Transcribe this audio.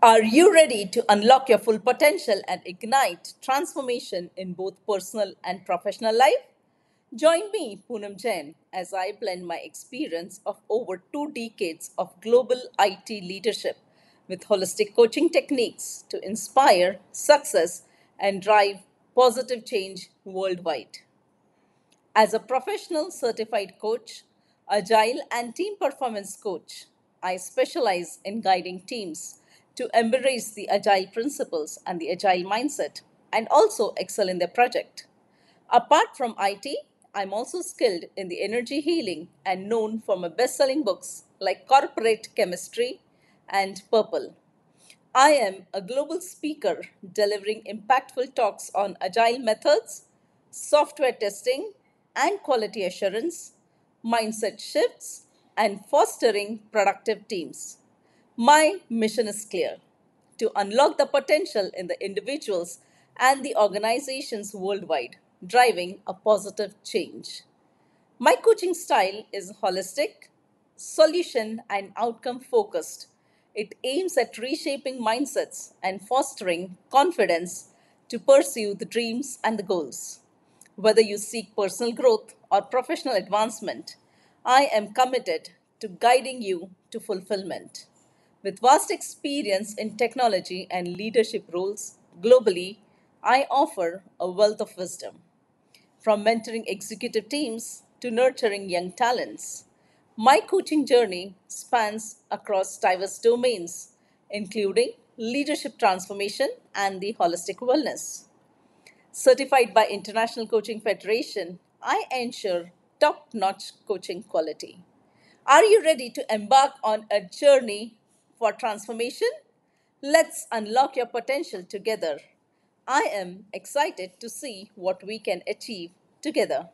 Are you ready to unlock your full potential and ignite transformation in both personal and professional life? Join me, Poonam Jain, as I blend my experience of over two decades of global IT leadership with holistic coaching techniques to inspire success and drive positive change worldwide. As a professional certified coach, agile and team performance coach, I specialize in guiding teams to embrace the agile principles and the agile mindset and also excel in their project. Apart from IT, I'm also skilled in the energy healing and known for my best selling books like Corporate Chemistry and Purple. I am a global speaker delivering impactful talks on agile methods, software testing and quality assurance, mindset shifts, and fostering productive teams. My mission is clear to unlock the potential in the individuals and the organizations worldwide, driving a positive change. My coaching style is holistic, solution, and outcome focused. It aims at reshaping mindsets and fostering confidence to pursue the dreams and the goals. Whether you seek personal growth or professional advancement, I am committed to guiding you to fulfillment. With vast experience in technology and leadership roles globally, I offer a wealth of wisdom. From mentoring executive teams to nurturing young talents, my coaching journey spans across diverse domains, including leadership transformation and the holistic wellness. Certified by International Coaching Federation, I ensure top notch coaching quality. Are you ready to embark on a journey for transformation? Let's unlock your potential together. I am excited to see what we can achieve together.